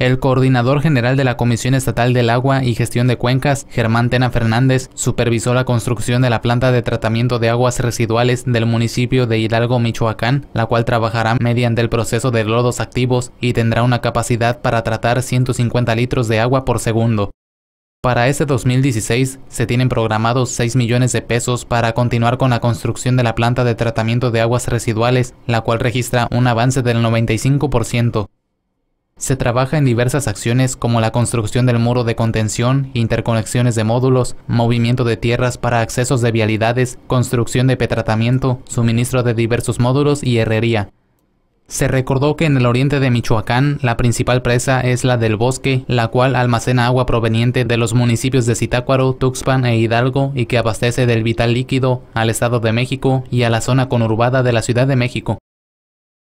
El coordinador general de la Comisión Estatal del Agua y Gestión de Cuencas, Germán Tena Fernández, supervisó la construcción de la planta de tratamiento de aguas residuales del municipio de Hidalgo, Michoacán, la cual trabajará mediante el proceso de lodos activos y tendrá una capacidad para tratar 150 litros de agua por segundo. Para este 2016 se tienen programados 6 millones de pesos para continuar con la construcción de la planta de tratamiento de aguas residuales, la cual registra un avance del 95%. Se trabaja en diversas acciones como la construcción del muro de contención, interconexiones de módulos, movimiento de tierras para accesos de vialidades, construcción de petratamiento, suministro de diversos módulos y herrería. Se recordó que en el oriente de Michoacán la principal presa es la del bosque, la cual almacena agua proveniente de los municipios de Zitácuaro, Tuxpan e Hidalgo y que abastece del vital líquido al Estado de México y a la zona conurbada de la Ciudad de México.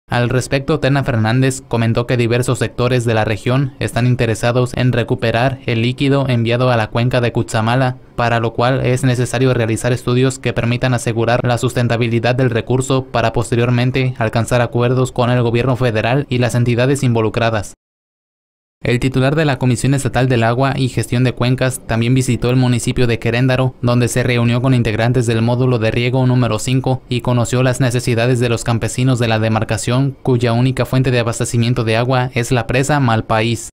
Al respecto, Tena Fernández comentó que diversos sectores de la región están interesados en recuperar el líquido enviado a la cuenca de Cuchamala, para lo cual es necesario realizar estudios que permitan asegurar la sustentabilidad del recurso para posteriormente alcanzar acuerdos con el gobierno federal y las entidades involucradas. El titular de la Comisión Estatal del Agua y Gestión de Cuencas también visitó el municipio de Queréndaro, donde se reunió con integrantes del módulo de riego número 5 y conoció las necesidades de los campesinos de la demarcación, cuya única fuente de abastecimiento de agua es la presa Malpaís.